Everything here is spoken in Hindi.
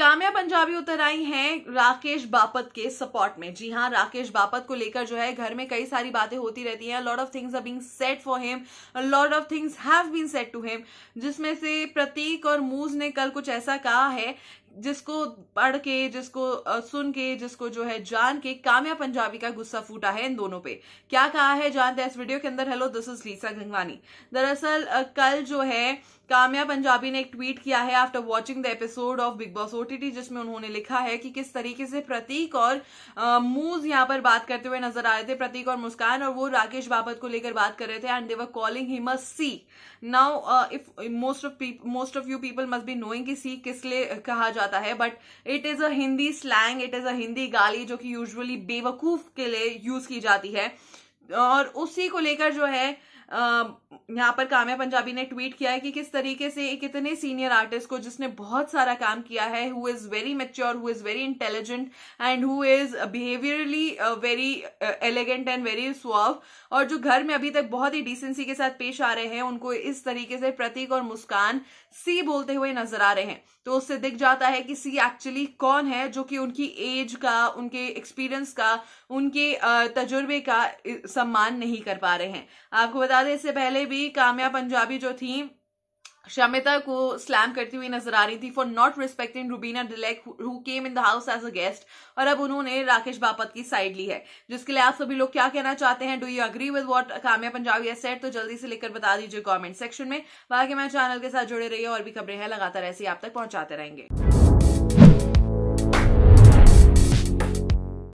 काम्या पंजाबी उतर आई हैं राकेश बापत के सपोर्ट में जी हाँ राकेश बापत को लेकर जो है घर में कई सारी बातें होती रहती हैं lot of things are being set for him lot of things have been set to him जिसमें से प्रतीक और मूज ने कल कुछ ऐसा कहा है जिसको पढ़ के जिसको सुन के जिसको जो है जान के काम्या पंजाबी का गुस्सा फूटा है इन दोनों पे क्या कहा है जानते हैं इस वीडियो के अंदर hello this is Lisa Gangwani दरअसल कल जो है काम्या पंजाबी ने एक ट्वीट किया है after watching the episode of Bigg Boss OTT जिसमें उन्होंने लिखा है कि किस तरीके से प्रतीक और मूज यहाँ पर बात करते हुए नजर आ रहे थे प्रतीक और मुस्कान और वो राकेश बाबत को लेकर बात कर रहे थे and they were calling him a C now if most of most of you people must be knowing C किस लिए कहा जा जाता है but it is a Hindi slang it is a Hindi गाली जो कि यूजुअली बेवकूफ के लिए यूज की जाती है और उसी को लेकर जो है यहाँ पर काम्या पंजाबी ने ट्वीट किया है कि किस तरीके से एक इतने सीनियर आर्टिस्ट को जिसने बहुत सारा काम किया है who is very mature who is very intelligent and who is behaviourally very elegant and very soft और जो घर में अभी तक बहुत ही डिसेंसी के साथ पेश आ रहे हैं उनको इस तरीके से प्रतीक और मुस्कान सी बोलते हुए नजर आ रहे हैं तो उससे दिख जाता है कि सी एक्चुअली कौन है जो कि उनकी एज का उनके एक्सपीरियंस का उनके तजुर्बे का सम्मान नहीं कर पा रहे हैं आपको बता दें इससे पहले भी कामया पंजाबी जो थी शमिता को स्लैम करती हुई नजर आ रही थी for not respecting Rubina Dilaik who came in the house as a guest और अब उन्होंने राकेश बापत की साइड ली है जिसके लिए आप सभी लोग क्या कहना चाहते हैं do you agree with what Kamya Punjabi said तो जल्दी से लिखकर बता दीजिए कमेंट सेक्शन में बाकी मैं चैनल के साथ जुड़े रहिए और भी खबरें हैं लगातार ऐसी आप तक पहुंचाते रहेंगे